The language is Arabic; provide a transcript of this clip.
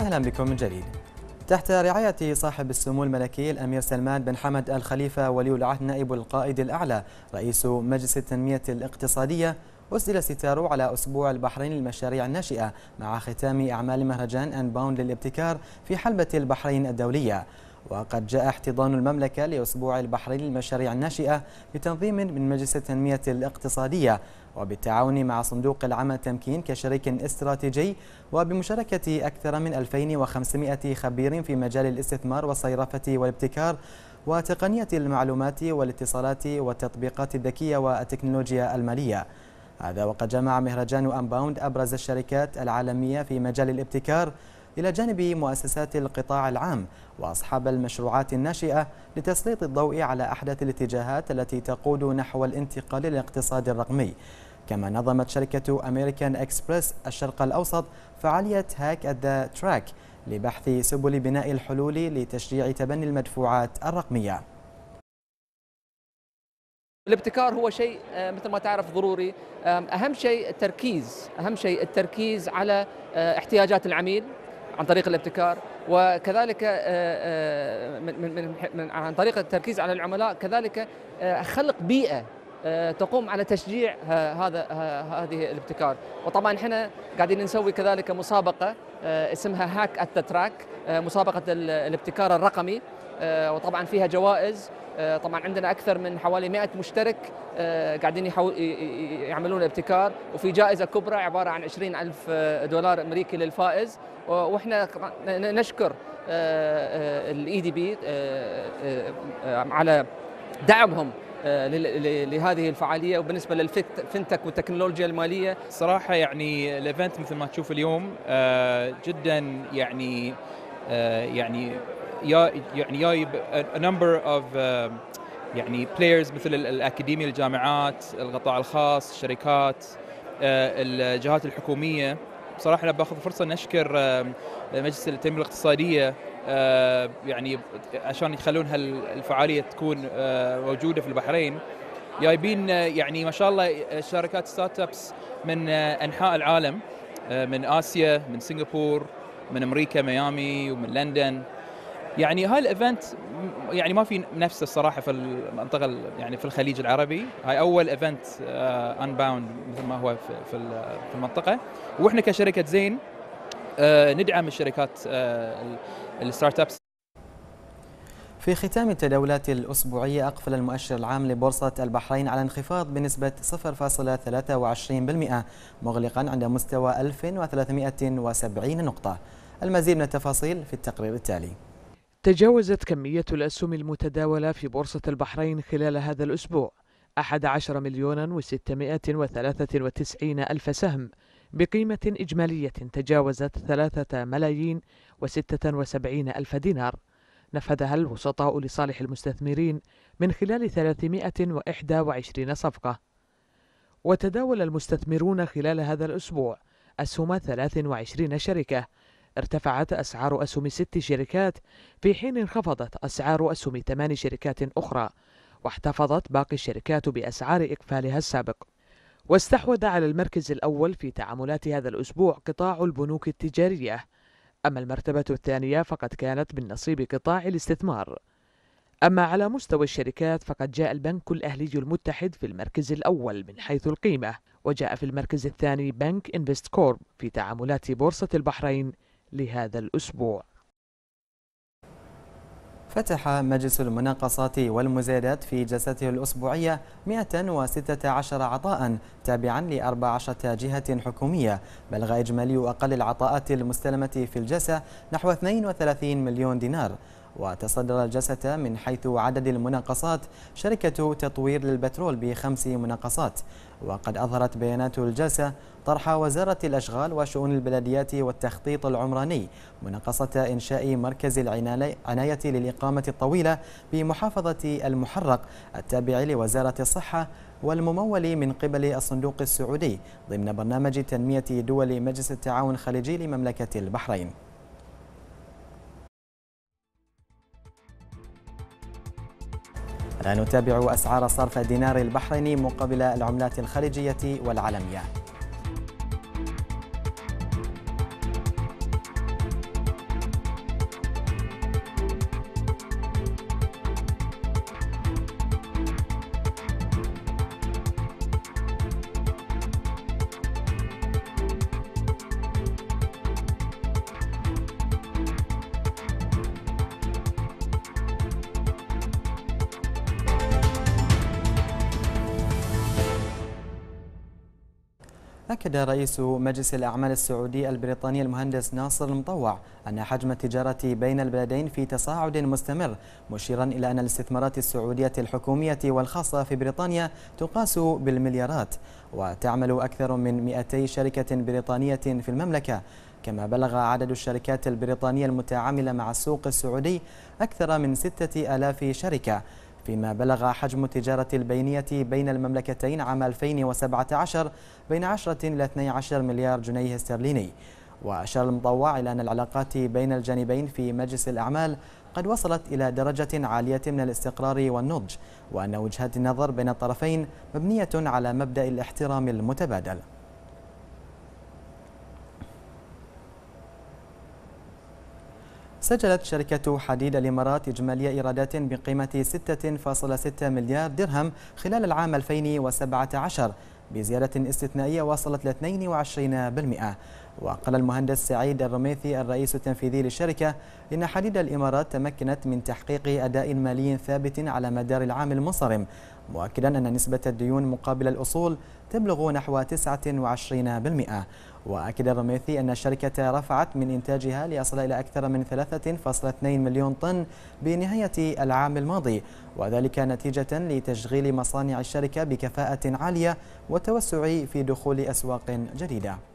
أهلا بكم من جديد تحت رعاية صاحب السمو الملكي الأمير سلمان بن حمد الخليفة ولي العهد نائب القائد الأعلى رئيس مجلس التنمية الاقتصادية أسدل ستار على أسبوع البحرين للمشاريع الناشئة مع ختام أعمال مهرجان أنباون للابتكار في حلبة البحرين الدولية وقد جاء احتضان المملكة لأسبوع البحرين للمشاريع الناشئة بتنظيم من مجلس التنمية الاقتصادية وبالتعاون مع صندوق العمل التمكين كشريك استراتيجي وبمشاركة أكثر من 2500 خبير في مجال الاستثمار والصيرفة والابتكار وتقنية المعلومات والاتصالات والتطبيقات الذكية والتكنولوجيا المالية هذا وقد جمع مهرجان أمباوند أبرز الشركات العالمية في مجال الابتكار إلى جانب مؤسسات القطاع العام وأصحاب المشروعات الناشئة لتسليط الضوء على أحدث الاتجاهات التي تقود نحو الانتقال للاقتصاد الرقمي كما نظمت شركة أمريكان إكسبرس الشرق الأوسط فعالية هاك أت تراك لبحث سبل بناء الحلول لتشجيع تبني المدفوعات الرقمية الابتكار هو شيء آه، مثل ما تعرف ضروري اهم شيء التركيز اهم شيء التركيز على آه، احتياجات العميل عن طريق الابتكار وكذلك آه، آه، من من من عن طريق التركيز على العملاء كذلك آه، خلق بيئه تقوم على تشجيع هذا هذه الابتكار وطبعا احنا قاعدين نسوي كذلك مسابقه آه، اسمها هاك ات آه، تراك مسابقه الابتكار الرقمي آه، وطبعا فيها جوائز طبعا عندنا اكثر من حوالي 100 مشترك قاعدين يعملون ابتكار وفي جائزه كبرى عباره عن 20 الف دولار امريكي للفائز واحنا نشكر الاي دي بي على دعمهم آه، لهذه الفعاليه وبالنسبه للفنتك والتكنولوجيا الماليه صراحه يعني الايفنت مثل ما تشوف اليوم آه، جدا يعني آه، يعني يعني جايب نمبر اوف يعني بلايرز مثل الاكاديميه الجامعات القطاع الخاص الشركات الجهات الحكوميه بصراحه انا باخذ فرصه ان اشكر مجلس التنميه الاقتصاديه يعني عشان يخلون هالفعاليه تكون موجوده في البحرين جايبين يعني ما شاء الله شركات ستارت ابس من انحاء العالم من اسيا من سنغافور من امريكا ميامي ومن لندن يعني هاي الايفنت يعني ما في نفسه الصراحه في المنطقه يعني في الخليج العربي هاي اول ايفنت ان آه، باوند مثل ما هو في في المنطقه واحنا كشركه زين آه، ندعم الشركات آه، الستارت ابس في ختام التداولات الأسبوعية أقفل المؤشر العام لبورصة البحرين على انخفاض بنسبة 0.23% مغلقا عند مستوى 1370 نقطة المزيد من التفاصيل في التقرير التالي تجاوزت كمية الأسهم المتداولة في بورصة البحرين خلال هذا الأسبوع 11 مليون و693 ألف سهم بقيمة إجمالية تجاوزت 3 ملايين و76 ألف دينار نفذها الوسطاء لصالح المستثمرين من خلال 321 صفقة وتداول المستثمرون خلال هذا الأسبوع أسهم 23 شركة ارتفعت أسعار أسهم ست شركات في حين انخفضت أسعار أسهم ثمان شركات أخرى واحتفظت باقي الشركات بأسعار إقفالها السابق واستحوذ على المركز الأول في تعاملات هذا الأسبوع قطاع البنوك التجارية أما المرتبة الثانية فقد كانت من نصيب قطاع الاستثمار أما على مستوى الشركات فقد جاء البنك الأهلي المتحد في المركز الأول من حيث القيمة وجاء في المركز الثاني بنك انفست كورب في تعاملات بورصة البحرين لهذا الأسبوع فتح مجلس المناقصات والمزايدات في جلسته الأسبوعية 116 عطاء تابعا ل 14 جهة حكومية بلغ إجمالي أقل العطاءات المستلمة في الجلسة نحو 32 مليون دينار وتصدر الجلسة من حيث عدد المناقصات شركة تطوير للبترول بخمس مناقصات وقد أظهرت بيانات الجلسة طرح وزارة الأشغال وشؤون البلديات والتخطيط العمراني مناقصة إنشاء مركز العناية للإقامة الطويلة بمحافظة المحرق التابع لوزارة الصحة والممول من قبل الصندوق السعودي ضمن برنامج تنمية دول مجلس التعاون الخليجي لمملكة البحرين نتابع أسعار صرف الدينار البحريني مقابل العملات الخارجية والعالمية أكد رئيس مجلس الأعمال السعودي البريطاني المهندس ناصر المطوع أن حجم التجارة بين البلدين في تصاعد مستمر مشيرا إلى أن الاستثمارات السعودية الحكومية والخاصة في بريطانيا تقاس بالمليارات وتعمل أكثر من 200 شركة بريطانية في المملكة كما بلغ عدد الشركات البريطانية المتعاملة مع السوق السعودي أكثر من 6000 شركة فيما بلغ حجم التجارة البينية بين المملكتين عام 2017 بين 10 إلى 12 مليار جنيه استرليني وأشار المطوع إلى أن العلاقات بين الجانبين في مجلس الأعمال قد وصلت إلى درجة عالية من الاستقرار والنضج وأن وجهات النظر بين الطرفين مبنية على مبدأ الاحترام المتبادل سجلت شركة حديد الإمارات إجمالية إيرادات بقيمة 6.6 مليار درهم خلال العام 2017 بزيادة استثنائية وصلت ل 22% وقال المهندس سعيد الرميثي الرئيس التنفيذي للشركة إن حديد الإمارات تمكنت من تحقيق أداء مالي ثابت على مدار العام المنصرم مؤكدا أن نسبة الديون مقابل الأصول تبلغ نحو 29% وأكد الرميثي أن الشركة رفعت من إنتاجها ليصل إلى أكثر من 3.2 مليون طن بنهاية العام الماضي وذلك نتيجة لتشغيل مصانع الشركة بكفاءة عالية والتوسع في دخول أسواق جديدة